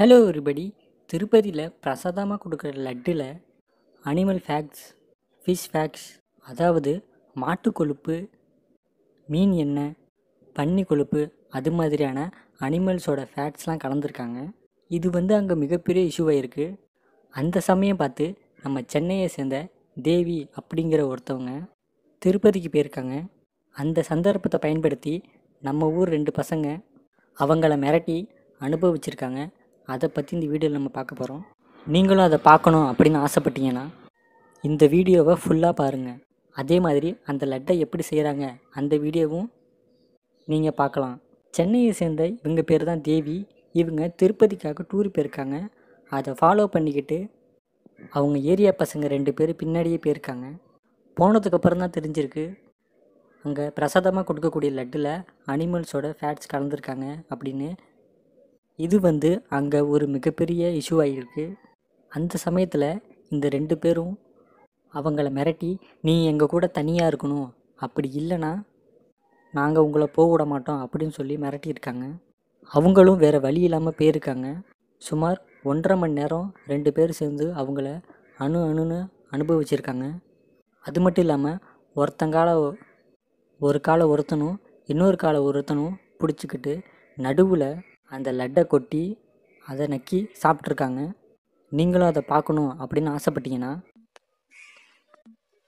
hello ஒருபடி திருப்பதியில் பிரசாதமாக கொடுக்குற லட்டில் அனிமல் ஃபேக்ட்ஸ் ஃபிஷ் ஃபேக்ட்ஸ் அதாவது மாட்டு கொழுப்பு மீன் எண்ணெய் பன்னி கொழுப்பு அது மாதிரியான அனிமல்ஸோட ஃபேக்ட்ஸ்லாம் கலந்துருக்காங்க இது வந்து அங்கே மிகப்பெரிய இஷ்யூவாக இருக்குது அந்த சமயம் பார்த்து நம்ம சென்னையை சேர்ந்த தேவி அப்படிங்கிற ஒருத்தவங்க திருப்பதிக்கு போயிருக்காங்க அந்த சந்தர்ப்பத்தை பயன்படுத்தி நம்ம ஊர் ரெண்டு பசங்க அவங்கள மிரட்டி அனுபவிச்சிருக்காங்க அதை பற்றி இந்த வீடியோவில் நம்ம பார்க்க போகிறோம் நீங்களும் அதை பார்க்கணும் அப்படின்னு ஆசைப்பட்டீங்கன்னா இந்த வீடியோவை ஃபுல்லாக பாருங்கள் அதே மாதிரி அந்த லட்டை எப்படி செய்கிறாங்க அந்த வீடியோவும் நீங்கள் பார்க்கலாம் சென்னையை சேர்ந்த இவங்க பேர் தான் தேவி இவங்க திருப்பதிக்காக டூர் போயிருக்காங்க அதை ஃபாலோ பண்ணிக்கிட்டு அவங்க ஏரியா பசங்க ரெண்டு பேர் பின்னாடியே போயிருக்காங்க போனதுக்கப்புறம் தான் தெரிஞ்சிருக்கு அங்கே பிரசாதமாக கொடுக்கக்கூடிய லட்டில் அனிமல்ஸோட ஃபேட்ஸ் கலந்துருக்காங்க அப்படின்னு இது வந்து அங்கே ஒரு மிகப்பெரிய இஷ்யூ ஆகியிருக்கு அந்த சமயத்தில் இந்த ரெண்டு பேரும் அவங்கள மிரட்டி நீ எங்கள் கூட தனியாக இருக்கணும் அப்படி இல்லைன்னா நாங்கள் உங்களை போக விட மாட்டோம் அப்படின்னு சொல்லி மிரட்டியிருக்காங்க அவங்களும் வேறு வழி இல்லாமல் போயிருக்காங்க சுமார் ஒன்றரை மணி நேரம் ரெண்டு பேர் சேர்ந்து அவங்கள அணு அணுன்னு அனுபவிச்சிருக்காங்க அது மட்டும் இல்லாமல் ஒருத்தங்கால ஒரு காலை ஒருத்தனும் இன்னொரு காலை ஒருத்தனும் பிடிச்சிக்கிட்டு நடுவில் அந்த லட்டை கொட்டி அதை நக்கி சாப்பிட்ருக்காங்க நீங்களும் அதை பார்க்கணும் அப்படின்னு ஆசைப்பட்டீங்கன்னா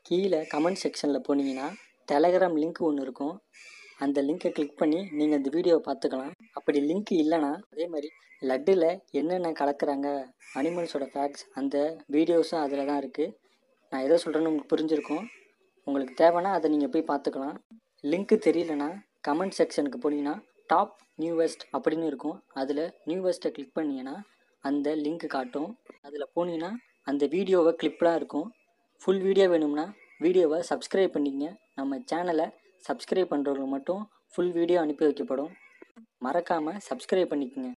கீழே கமெண்ட் செக்ஷனில் போனீங்கன்னா டெலகிராம் லிங்க் ஒன்று இருக்கும் அந்த லிங்கை கிளிக் பண்ணி நீங்கள் அந்த வீடியோவை பார்த்துக்கலாம் அப்படி லிங்க் இல்லைனா அதே மாதிரி லட்டில் என்னென்ன கலக்கிறாங்க அனிமல்ஸோட ஃபேக்ட்ஸ் அந்த வீடியோஸும் அதில் தான் இருக்குது நான் எதை சொல்கிறேன்னு உங்களுக்கு புரிஞ்சிருக்கும் உங்களுக்கு தேவைன்னா அதை நீங்கள் போய் பார்த்துக்கலாம் லிங்க்கு தெரியலனா கமெண்ட் செக்ஷனுக்கு போனீங்கன்னா டாப் நியூவெஸ்ட் அப்படின்னு இருக்கும் அதில் நியூவெஸ்ட்டை கிளிக் பண்ணிங்கன்னா அந்த லிங்க் காட்டும் அதில் போனீங்கன்னா அந்த வீடியோவை கிளிப்லாம் இருக்கும் ஃபுல் வீடியோ வேணும்னா வீடியோவை சப்ஸ்கிரைப் பண்ணிக்கங்க நம்ம சேனலை சப்ஸ்கிரைப் பண்ணுறவங்க மட்டும் ஃபுல் வீடியோ அனுப்பி வைக்கப்படும் மறக்காமல் சப்ஸ்கிரைப் பண்ணிக்கோங்க